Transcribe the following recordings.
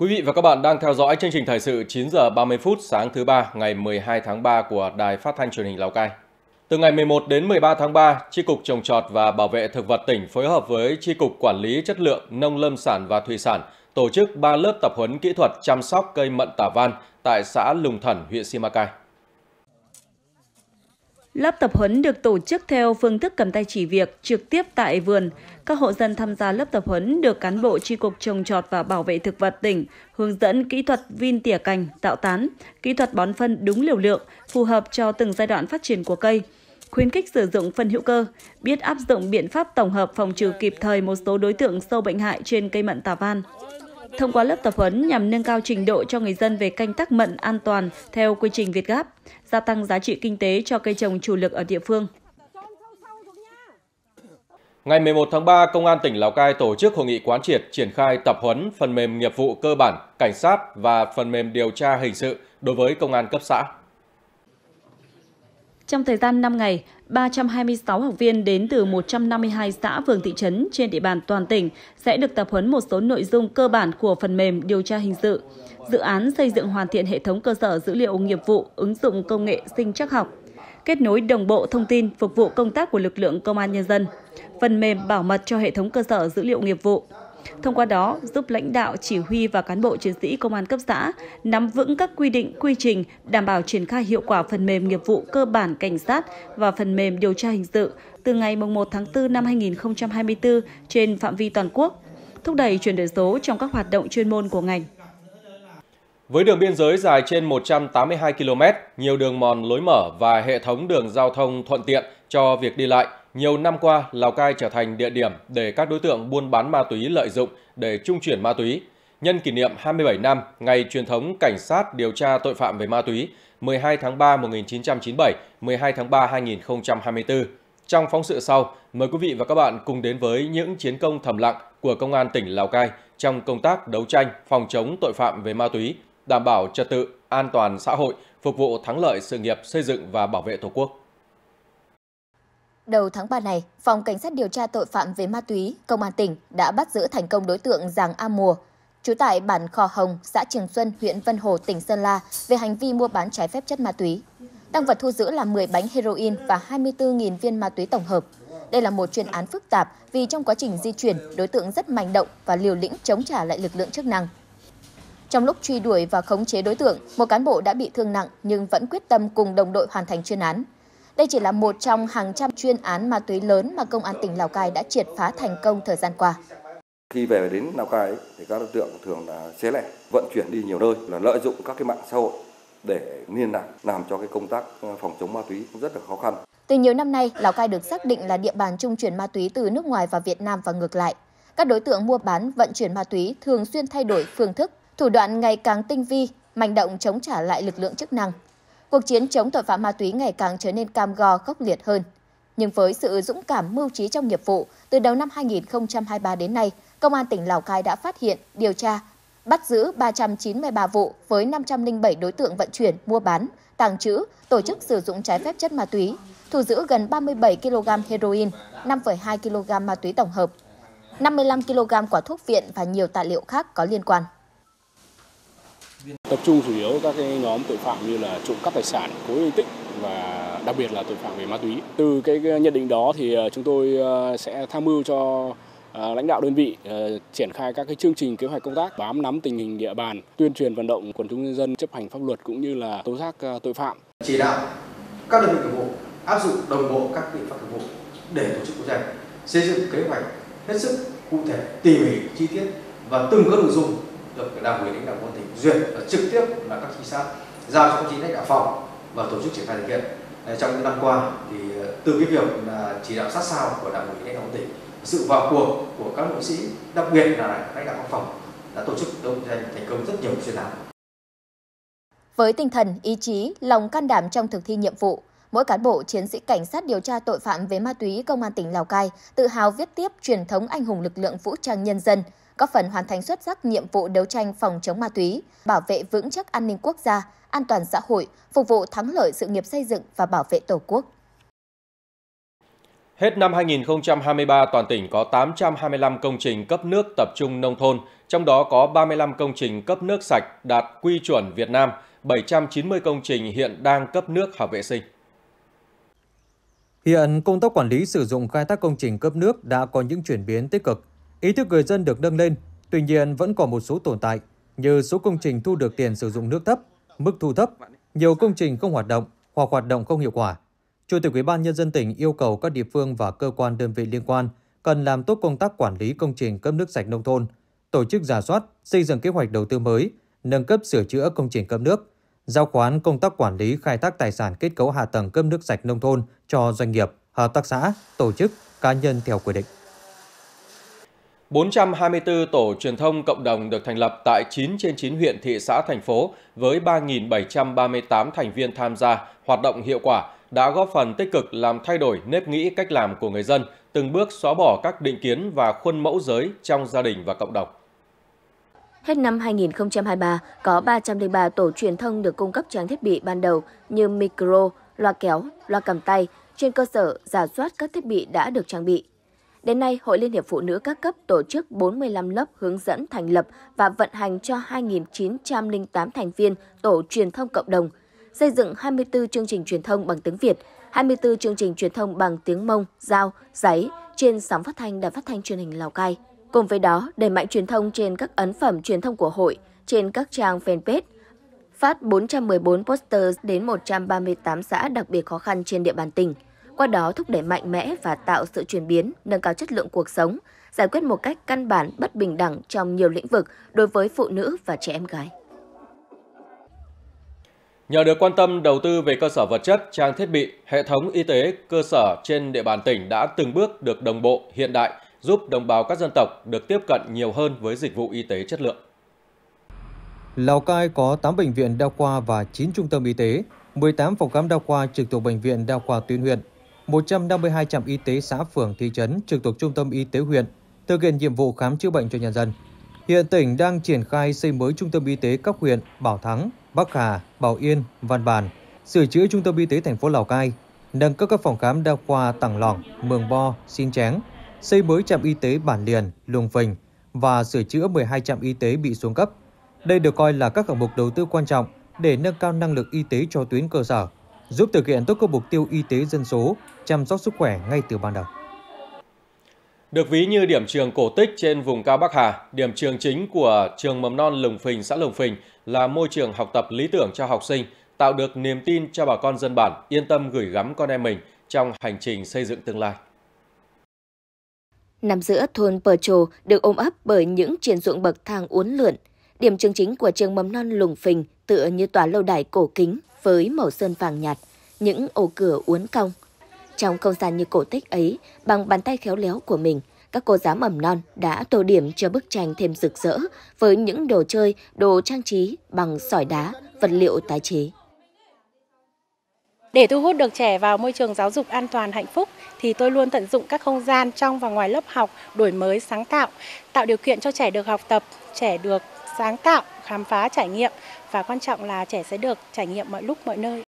Quý vị và các bạn đang theo dõi chương trình thời sự 9 giờ 30 phút sáng thứ ba ngày 12 tháng 3 của Đài Phát thanh Truyền hình Lào Cai. Từ ngày 11 đến 13 tháng 3, Chi cục trồng trọt và bảo vệ thực vật tỉnh phối hợp với Chi cục quản lý chất lượng nông lâm sản và thủy sản tổ chức 3 lớp tập huấn kỹ thuật chăm sóc cây mận tả van tại xã Lùng Thần, huyện Simacai. Lớp tập huấn được tổ chức theo phương thức cầm tay chỉ việc trực tiếp tại vườn. Các hộ dân tham gia lớp tập huấn được cán bộ tri cục trồng trọt và bảo vệ thực vật tỉnh hướng dẫn kỹ thuật vin tỉa cành, tạo tán, kỹ thuật bón phân đúng liều lượng, phù hợp cho từng giai đoạn phát triển của cây khuyến khích sử dụng phân hữu cơ, biết áp dụng biện pháp tổng hợp phòng trừ kịp thời một số đối tượng sâu bệnh hại trên cây mận tà van thông qua lớp tập huấn nhằm nâng cao trình độ cho người dân về canh tác mận an toàn theo quy trình Việt Gáp, gia tăng giá trị kinh tế cho cây trồng chủ lực ở địa phương. Ngày 11 tháng 3, Công an tỉnh Lào Cai tổ chức hội nghị quán triệt triển khai tập huấn phần mềm nghiệp vụ cơ bản, cảnh sát và phần mềm điều tra hình sự đối với công an cấp xã. Trong thời gian 5 ngày, 326 học viên đến từ 152 xã phường thị trấn trên địa bàn toàn tỉnh sẽ được tập huấn một số nội dung cơ bản của phần mềm điều tra hình sự. Dự án xây dựng hoàn thiện hệ thống cơ sở dữ liệu nghiệp vụ ứng dụng công nghệ sinh trắc học, kết nối đồng bộ thông tin phục vụ công tác của lực lượng công an nhân dân, phần mềm bảo mật cho hệ thống cơ sở dữ liệu nghiệp vụ. Thông qua đó, giúp lãnh đạo, chỉ huy và cán bộ chiến sĩ công an cấp xã nắm vững các quy định, quy trình đảm bảo triển khai hiệu quả phần mềm nghiệp vụ cơ bản cảnh sát và phần mềm điều tra hình sự từ ngày 1 tháng 4 năm 2024 trên phạm vi toàn quốc, thúc đẩy chuyển đổi số trong các hoạt động chuyên môn của ngành. Với đường biên giới dài trên 182 km, nhiều đường mòn lối mở và hệ thống đường giao thông thuận tiện cho việc đi lại – nhiều năm qua, Lào Cai trở thành địa điểm để các đối tượng buôn bán ma túy lợi dụng để trung chuyển ma túy. Nhân kỷ niệm 27 năm ngày truyền thống cảnh sát điều tra tội phạm về ma túy 12 tháng 3 1997, 12 tháng 3 2024. Trong phóng sự sau, mời quý vị và các bạn cùng đến với những chiến công thầm lặng của Công an tỉnh Lào Cai trong công tác đấu tranh phòng chống tội phạm về ma túy, đảm bảo trật tự, an toàn xã hội, phục vụ thắng lợi sự nghiệp xây dựng và bảo vệ Tổ quốc. Đầu tháng 3 này, Phòng Cảnh sát điều tra tội phạm về ma túy, Công an tỉnh đã bắt giữ thành công đối tượng Giàng A Mùa, trú tại bản Khò Hồng, xã Trường Xuân, huyện Vân Hồ, tỉnh Sơn La về hành vi mua bán trái phép chất ma túy. Tăng vật thu giữ là 10 bánh heroin và 24.000 viên ma túy tổng hợp. Đây là một chuyên án phức tạp vì trong quá trình di chuyển, đối tượng rất manh động và liều lĩnh chống trả lại lực lượng chức năng. Trong lúc truy đuổi và khống chế đối tượng, một cán bộ đã bị thương nặng nhưng vẫn quyết tâm cùng đồng đội hoàn thành chuyên án. Đây chỉ là một trong hàng trăm chuyên án ma túy lớn mà Công an tỉnh Lào Cai đã triệt phá thành công thời gian qua. Khi về đến Lào Cai thì các đối tượng thường là xé lẻ, vận chuyển đi nhiều nơi, là lợi dụng các cái mạng xã hội để liên lạc làm cho cái công tác ờ, phòng chống ma túy rất là khó khăn. Từ nhiều năm nay, Lào Cai được xác định là địa bàn trung chuyển ma túy từ nước ngoài vào Việt Nam và ngược lại. Các đối tượng mua bán, vận chuyển ma túy thường xuyên thay đổi phương thức, thủ đoạn ngày càng tinh vi, manh động chống trả lại lực lượng chức năng cuộc chiến chống tội phạm ma túy ngày càng trở nên cam go khốc liệt hơn. Nhưng với sự dũng cảm mưu trí trong nghiệp vụ, từ đầu năm 2023 đến nay, Công an tỉnh Lào Cai đã phát hiện, điều tra, bắt giữ 393 vụ với 507 đối tượng vận chuyển, mua bán, tàng trữ, tổ chức sử dụng trái phép chất ma túy, thu giữ gần 37 kg heroin, 5,2 kg ma túy tổng hợp, 55 kg quả thuốc viện và nhiều tài liệu khác có liên quan. Tập trung chủ yếu các cái nhóm tội phạm như là trộm cắp tài sản, cố ý tích và đặc biệt là tội phạm về ma túy. Từ cái nhận định đó thì ờ, chúng tôi ờ, sẽ tham mưu cho ờ, lãnh đạo đơn vị triển khai các cái chương trình kế hoạch công tác bám nắm tình hình địa bàn, tuyên truyền vận động quần chúng nhân dân chấp hành pháp luật cũng như là tố giác tội phạm. Chỉ đạo các đơn vị nghiệp vụ áp dụng đồng bộ các biện pháp nghiệp vụ để tổ chức đấu tranh, xây dựng kế hoạch hết sức cụ thể, tỉ mỉ, chi tiết và từng các nội dung được đảng ủy lãnh đạo quân tỉnh duyệt và trực tiếp là các trinh sát giao cho các chính sách đạo phòng và tổ chức triển khai thực hiện trong những năm qua thì ờ, từ cái việc là chỉ đạo sát sao của đảng ủy lãnh đạo tỉnh sự vào cuộc của các nội sĩ đặc biệt là lãnh đạo quốc phòng đã tổ chức đấu tranh thành công rất nhiều chuyên án với tinh thần ý chí lòng can đảm trong thực thi nhiệm vụ mỗi cán bộ chiến sĩ cảnh sát điều tra tội phạm về ma túy công an tỉnh Lào Cai tự hào viết tiếp truyền thống anh hùng lực lượng vũ trang nhân dân có phần hoàn thành xuất sắc nhiệm vụ đấu tranh phòng chống ma túy, bảo vệ vững chắc an ninh quốc gia, an toàn xã hội, phục vụ thắng lợi sự nghiệp xây dựng và bảo vệ Tổ quốc. Hết năm 2023, toàn tỉnh có 825 công trình cấp nước tập trung nông thôn, trong đó có 35 công trình cấp nước sạch đạt quy chuẩn Việt Nam, 790 công trình hiện đang cấp nước hợp vệ sinh. Hiện, công tác quản lý sử dụng khai thác công trình cấp nước đã có những chuyển biến tích cực. Ý thức người dân được nâng lên, tuy nhiên vẫn còn một số tồn tại như số công trình thu được tiền sử dụng nước thấp, mức thu thấp, nhiều công trình không hoạt động hoặc hoạt động không hiệu quả. Chủ tịch Ủy ban nhân dân tỉnh yêu cầu các địa phương và cơ quan đơn vị liên quan cần làm tốt công tác quản lý công trình cấp nước sạch nông thôn, tổ chức giả soát, xây dựng kế hoạch đầu tư mới, nâng cấp sửa chữa công trình cấp nước, giao khoán công tác quản lý khai thác tài sản kết cấu hạ tầng cấp nước sạch nông thôn cho doanh nghiệp, hợp tác xã, tổ chức, cá nhân theo quy định. 424 tổ truyền thông cộng đồng được thành lập tại 9 trên 9 huyện, thị xã, thành phố với 3.738 thành viên tham gia hoạt động hiệu quả đã góp phần tích cực làm thay đổi nếp nghĩ cách làm của người dân, từng bước xóa bỏ các định kiến và khuôn mẫu giới trong gia đình và cộng đồng. Hết năm 2023, có 303 tổ truyền thông được cung cấp trang thiết bị ban đầu như micro, loa kéo, loa cầm tay trên cơ sở giả soát các thiết bị đã được trang bị. Đến nay, Hội Liên hiệp Phụ nữ các cấp tổ chức 45 lớp hướng dẫn thành lập và vận hành cho 2.908 thành viên tổ truyền thông cộng đồng, xây dựng 24 chương trình truyền thông bằng tiếng Việt, 24 chương trình truyền thông bằng tiếng Mông, Giao, Giấy trên sóng phát thanh Đài phát thanh truyền hình Lào Cai. Cùng với đó, đẩy mạnh truyền thông trên các ấn phẩm truyền thông của hội, trên các trang fanpage, phát 414 poster đến 138 xã đặc biệt khó khăn trên địa bàn tỉnh – qua đó thúc đẩy mạnh mẽ và tạo sự chuyển biến, nâng cao chất lượng cuộc sống, giải quyết một cách căn bản bất bình đẳng trong nhiều lĩnh vực đối với phụ nữ và trẻ em gái. Nhờ được quan tâm đầu tư về cơ sở vật chất, trang thiết bị, hệ thống y tế cơ sở trên địa bàn tỉnh đã từng bước được đồng bộ, hiện đại, giúp đồng bào các dân tộc được tiếp cận nhiều hơn với dịch vụ y tế chất lượng. Lào Cai có 8 bệnh viện đa khoa và 9 trung tâm y tế, 18 phòng khám đa khoa trực thuộc bệnh viện đa khoa tuyến huyện, 152 trạm y tế xã phường thị trấn trực thuộc trung tâm y tế huyện thực hiện nhiệm vụ khám chữa bệnh cho nhân dân. Hiện tỉnh đang triển khai xây mới trung tâm y tế các huyện Bảo Thắng, Bắc Hà, Bảo Yên, Văn Bàn, sửa chữa trung tâm y tế thành phố Lào Cai, nâng cấp các phòng khám đa khoa Tảng Lòng, Mường Bo, Xin Chén, xây mới trạm y tế Bản Liền, Luồng Phình và sửa chữa 12 trạm y tế bị xuống cấp. Đây được coi là các hạng mục đầu tư quan trọng để nâng cao năng lực y tế cho tuyến cơ sở, giúp thực hiện tốt các mục tiêu y tế dân số, chăm sóc sức khỏe ngay từ ban đầu. Được ví như điểm trường cổ tích trên vùng cao Bắc Hà, điểm trường chính của trường mầm non Lùng Phình, xã Lùng Phình là môi trường học tập lý tưởng cho học sinh, tạo được niềm tin cho bà con dân bản yên tâm gửi gắm con em mình trong hành trình xây dựng tương lai. Nằm giữa thôn Pờ Trồ được ôm ấp bởi những triển ruộng bậc thang uốn lượn, Điểm trường chính của trường mầm non Lùng Phình tựa như tòa lâu đài cổ kính với màu sơn vàng nhạt, những ô cửa uốn cong. Trong không gian như cổ tích ấy, bằng bàn tay khéo léo của mình, các cô giáo mầm non đã tô điểm cho bức tranh thêm rực rỡ với những đồ chơi, đồ trang trí bằng sỏi đá, vật liệu tái chế. Để thu hút được trẻ vào môi trường giáo dục an toàn hạnh phúc thì tôi luôn tận dụng các không gian trong và ngoài lớp học đổi mới sáng tạo, tạo điều kiện cho trẻ được học tập, trẻ được sáng tạo, khám phá trải nghiệm và quan trọng là trẻ sẽ được trải nghiệm mọi lúc mọi nơi.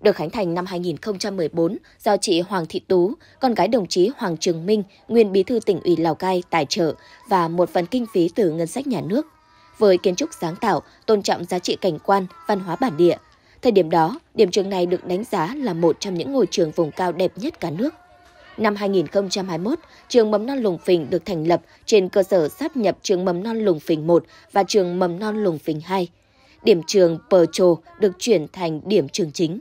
Được khánh thành năm 2014 do chị Hoàng Thị Tú, con gái đồng chí Hoàng Trường Minh, nguyên bí thư tỉnh ủy Lào Cai tài trợ và một phần kinh phí từ ngân sách nhà nước. Với kiến trúc sáng tạo, tôn trọng giá trị cảnh quan, văn hóa bản địa, Thời điểm đó, điểm trường này được đánh giá là một trong những ngôi trường vùng cao đẹp nhất cả nước. Năm 2021, trường mầm non Lùng Phình được thành lập trên cơ sở sáp nhập trường mầm non Lùng Phình 1 và trường mầm non Lùng Phình 2. Điểm trường Pờ Trồ được chuyển thành điểm trường chính.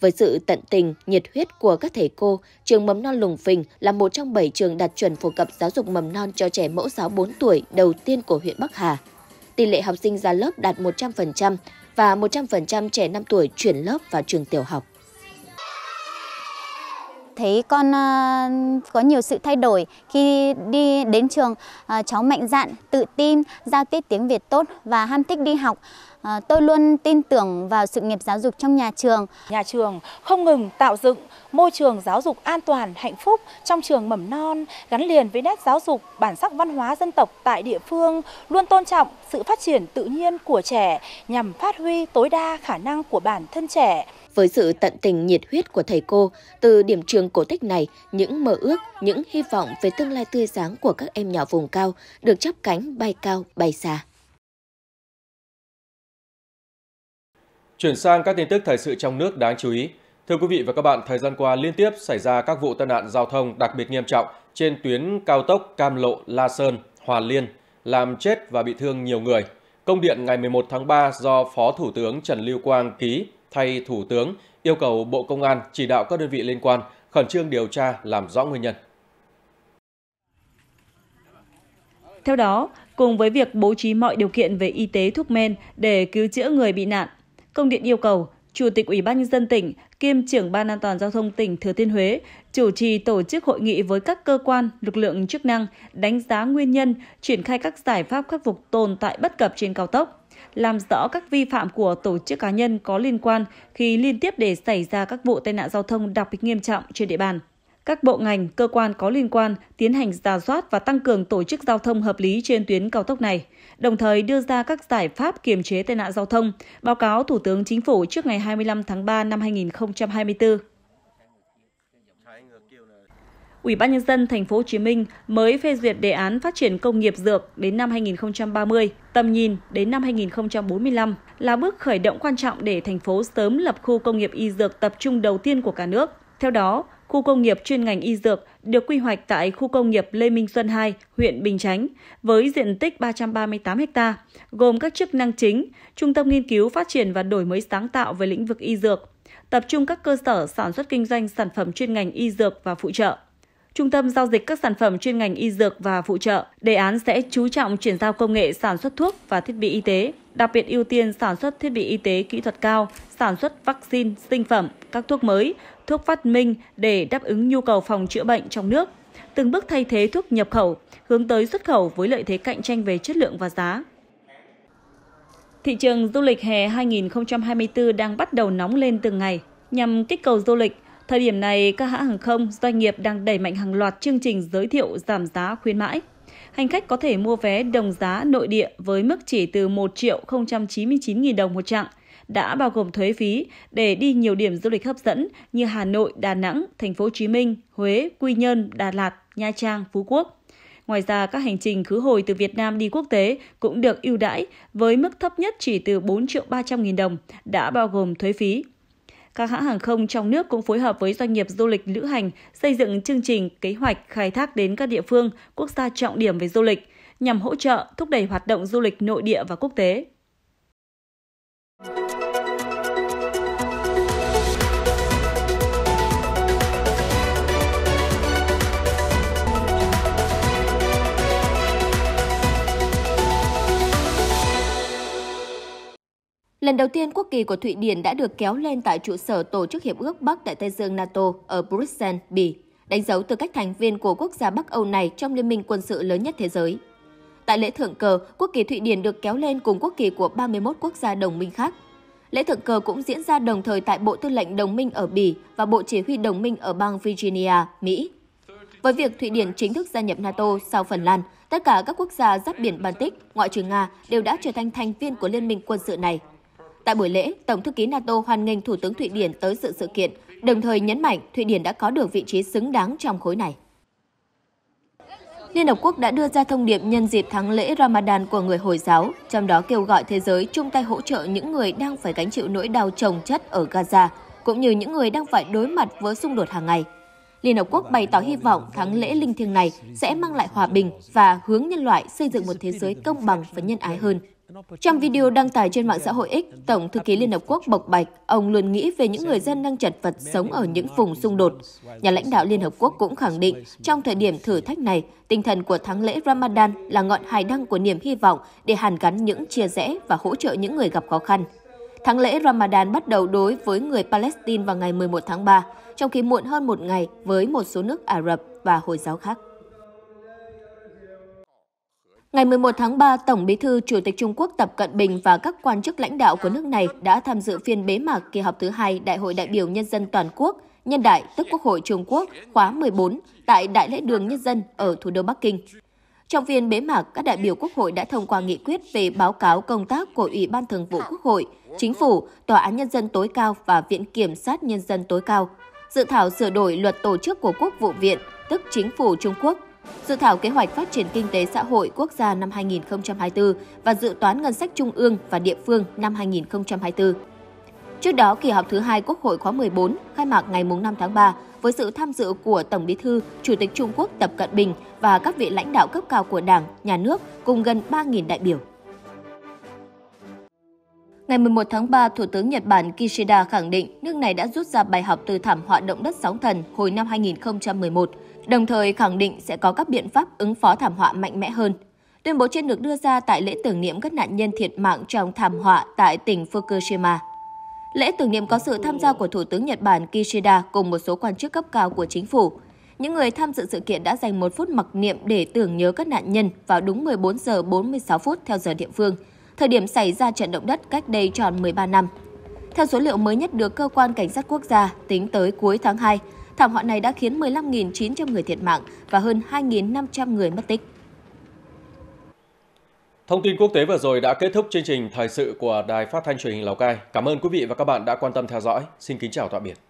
Với sự tận tình, nhiệt huyết của các thầy cô, trường mầm non Lùng Phình là một trong 7 trường đạt chuẩn phổ cập giáo dục mầm non cho trẻ mẫu giáo 4 tuổi đầu tiên của huyện Bắc Hà. Tỷ lệ học sinh ra lớp đạt 100% và 100% trẻ 5 tuổi chuyển lớp vào trường tiểu học thấy con ờ, có nhiều sự thay đổi khi đi đến trường. Ờ, cháu mạnh dạn, tự tin, giao tiếp tiếng Việt tốt và ham thích đi học. Ờ, tôi luôn tin tưởng vào sự nghiệp giáo dục trong nhà trường. Nhà trường không ngừng tạo dựng môi trường giáo dục an toàn, hạnh phúc trong trường mầm non, gắn liền với nét giáo dục, bản sắc văn hóa dân tộc tại địa phương, luôn tôn trọng sự phát triển tự nhiên của trẻ nhằm phát huy tối đa khả năng của bản thân trẻ. Với sự tận tình nhiệt huyết của thầy cô, từ điểm trường cổ tích này, những mơ ước, những hy vọng về tương lai tươi sáng của các em nhỏ vùng cao được chắp cánh bay cao, bay xa. Chuyển sang các tin tức thời sự trong nước đáng chú ý. Thưa quý vị và các bạn, thời gian qua liên tiếp xảy ra các vụ tai nạn giao thông đặc biệt nghiêm trọng trên tuyến cao tốc Cam Lộ – La Sơn – Hòa Liên, làm chết và bị thương nhiều người. Công điện ngày 11 tháng 3 do Phó Thủ tướng Trần Lưu Quang ký thay Thủ tướng yêu cầu Bộ Công an chỉ đạo các đơn vị liên quan khẩn trương điều tra làm rõ nguyên nhân. Theo đó, cùng với việc bố trí mọi điều kiện về y tế thuốc men để cứu chữa người bị nạn, công điện yêu cầu Chủ tịch Ủy ban nhân dân tỉnh kiêm trưởng Ban an toàn giao thông tỉnh Thừa Thiên Huế chủ trì tổ chức hội nghị với các cơ quan, lực lượng chức năng đánh giá nguyên nhân, triển khai các giải pháp khắc phục tồn tại bất cập trên cao tốc làm rõ các vi phạm của tổ chức cá nhân có liên quan khi liên tiếp để xảy ra các vụ tai nạn giao thông đặc biệt nghiêm trọng trên địa bàn. Các bộ ngành, cơ quan có liên quan tiến hành giả soát và tăng cường tổ chức giao thông hợp lý trên tuyến cao tốc này, đồng thời đưa ra các giải pháp kiềm chế tai nạn giao thông, báo cáo Thủ tướng Chính phủ trước ngày 25 tháng 3 năm 2024. Ủy ban nhân dân thành phố Hồ Chí Minh mới phê duyệt đề án phát triển công nghiệp dược đến năm 2030, tầm nhìn đến năm 2045 là bước khởi động quan trọng để thành phố sớm lập khu công nghiệp y dược tập trung đầu tiên của cả nước. Theo đó, khu công nghiệp chuyên ngành y dược được quy hoạch tại khu công nghiệp Lê Minh Xuân 2, huyện Bình Chánh, với diện tích 338 ha, gồm các chức năng chính, trung tâm nghiên cứu phát triển và đổi mới sáng tạo về lĩnh vực y dược, tập trung các cơ sở sản xuất kinh doanh sản phẩm chuyên ngành y dược và phụ trợ. Trung tâm giao dịch các sản phẩm chuyên ngành y dược và phụ trợ, đề án sẽ chú trọng chuyển giao công nghệ sản xuất thuốc và thiết bị y tế, đặc biệt ưu tiên sản xuất thiết bị y tế kỹ thuật cao, sản xuất vaccine, sinh phẩm, các thuốc mới, thuốc phát minh để đáp ứng nhu cầu phòng chữa bệnh trong nước, từng bước thay thế thuốc nhập khẩu, hướng tới xuất khẩu với lợi thế cạnh tranh về chất lượng và giá. Thị trường du lịch hè 2024 đang bắt đầu nóng lên từng ngày. Nhằm kích cầu du lịch, Thời điểm này, các hãng hàng không, doanh nghiệp đang đẩy mạnh hàng loạt chương trình giới thiệu giảm giá khuyến mãi. Hành khách có thể mua vé đồng giá nội địa với mức chỉ từ 1 triệu 099 nghìn đồng một chặng, đã bao gồm thuế phí để đi nhiều điểm du lịch hấp dẫn như Hà Nội, Đà Nẵng, Thành phố Hồ Chí Minh, Huế, Quy Nhơn, Đà Lạt, Nha Trang, Phú Quốc. Ngoài ra, các hành trình khứ hồi từ Việt Nam đi quốc tế cũng được ưu đãi với mức thấp nhất chỉ từ 4 triệu 300 nghìn đồng, đã bao gồm thuế phí các hãng hàng không trong nước cũng phối hợp với doanh nghiệp du lịch lữ hành xây dựng chương trình, kế hoạch khai thác đến các địa phương, quốc gia trọng điểm về du lịch nhằm hỗ trợ thúc đẩy hoạt động du lịch nội địa và quốc tế. Lần đầu tiên, quốc kỳ của Thụy Điển đã được kéo lên tại trụ sở Tổ chức Hiệp ước Bắc Đại Tây Dương NATO ở Bruxelles, Bỉ, đánh dấu tư cách thành viên của quốc gia Bắc Âu này trong liên minh quân sự lớn nhất thế giới. Tại lễ thượng cờ, quốc kỳ Thụy Điển được kéo lên cùng quốc kỳ của 31 quốc gia đồng minh khác. Lễ thượng cờ cũng diễn ra đồng thời tại Bộ Tư lệnh Đồng minh ở Bỉ và Bộ Chỉ huy Đồng minh ở bang Virginia, Mỹ. Với việc Thụy Điển chính thức gia nhập NATO sau Phần Lan, tất cả các quốc gia giáp biển Baltic, ngoại trừ Nga, đều đã trở thành thành viên của liên minh quân sự này. Tại buổi lễ, Tổng thư ký NATO hoan nghênh Thủ tướng Thụy Điển tới sự sự kiện, đồng thời nhấn mạnh Thụy Điển đã có được vị trí xứng đáng trong khối này. Liên Hợp Quốc đã đưa ra thông điệp nhân dịp tháng lễ Ramadan của người Hồi giáo, trong đó kêu gọi thế giới chung tay hỗ trợ những người đang phải gánh chịu nỗi đau trồng chất ở Gaza, cũng như những người đang phải đối mặt với xung đột hàng ngày. Liên Hợp Quốc bày tỏ hy vọng tháng lễ linh thiêng này sẽ mang lại hòa bình và hướng nhân loại xây dựng một thế giới công bằng và nhân ái hơn. Trong video đăng tải trên mạng xã hội X, Tổng thư ký Liên Hợp Quốc bộc bạch, ông luôn nghĩ về những người dân đang chật vật sống ở những vùng xung đột. Nhà lãnh đạo Liên Hợp Quốc cũng khẳng định, trong thời điểm thử thách này, tinh thần của tháng lễ Ramadan là ngọn hải đăng của niềm hy vọng để hàn gắn những chia rẽ và hỗ trợ những người gặp khó khăn. Tháng lễ Ramadan bắt đầu đối với người Palestine vào ngày 11 tháng 3, trong khi muộn hơn một ngày với một số nước Ả Rập và Hồi giáo khác. Ngày 11 tháng 3, Tổng Bí thư Chủ tịch Trung Quốc Tập Cận Bình và các quan chức lãnh đạo của nước này đã tham dự phiên bế mạc kỳ họp thứ hai Đại hội đại biểu nhân dân toàn quốc Nhân đại tức Quốc hội Trung Quốc khóa 14 tại Đại lễ đường Nhân dân ở thủ đô Bắc Kinh. Trong phiên bế mạc, các đại biểu Quốc hội đã thông qua nghị quyết về báo cáo công tác của Ủy ban Thường vụ Quốc hội, Chính phủ, Tòa án Nhân dân tối cao và Viện Kiểm sát Nhân dân tối cao, dự thảo sửa đổi luật tổ chức của Quốc vụ viện, tức Chính phủ Trung Quốc Dự thảo kế hoạch phát triển kinh tế xã hội quốc gia năm 2024 và dự toán ngân sách trung ương và địa phương năm 2024. Trước đó, kỳ họp thứ hai Quốc hội khóa 14 khai mạc ngày 5 tháng 3 với sự tham dự của Tổng Bí thư, Chủ tịch Trung Quốc Tập Cận Bình và các vị lãnh đạo cấp cao của Đảng, Nhà nước cùng gần 3.000 đại biểu. Ngày 11 tháng 3, Thủ tướng Nhật Bản Kishida khẳng định nước này đã rút ra bài học từ thảm họa động đất sóng thần hồi năm 2011 đồng thời khẳng định sẽ có các biện pháp ứng phó thảm họa mạnh mẽ hơn. Tuyên bố trên được đưa ra tại lễ tưởng niệm các nạn nhân thiệt mạng trong thảm họa tại tỉnh Fukushima. Lễ tưởng niệm có sự tham gia của Thủ tướng Nhật Bản Kishida cùng một số quan chức cấp cao của chính phủ. Những người tham dự sự kiện đã dành một phút mặc niệm để tưởng nhớ các nạn nhân vào đúng 14 giờ 46 phút theo giờ địa phương, thời điểm xảy ra trận động đất cách đây tròn 13 năm. Theo số liệu mới nhất được Cơ quan Cảnh sát Quốc gia, tính tới cuối tháng 2, Thảm họa này đã khiến 15.900 người thiệt mạng và hơn 2.500 người mất tích. Thông tin quốc tế vừa rồi đã kết thúc chương trình thời sự của Đài Phát thanh truyền hình Lào Cai. Cảm ơn quý vị và các bạn đã quan tâm theo dõi. Xin kính chào tạm biệt.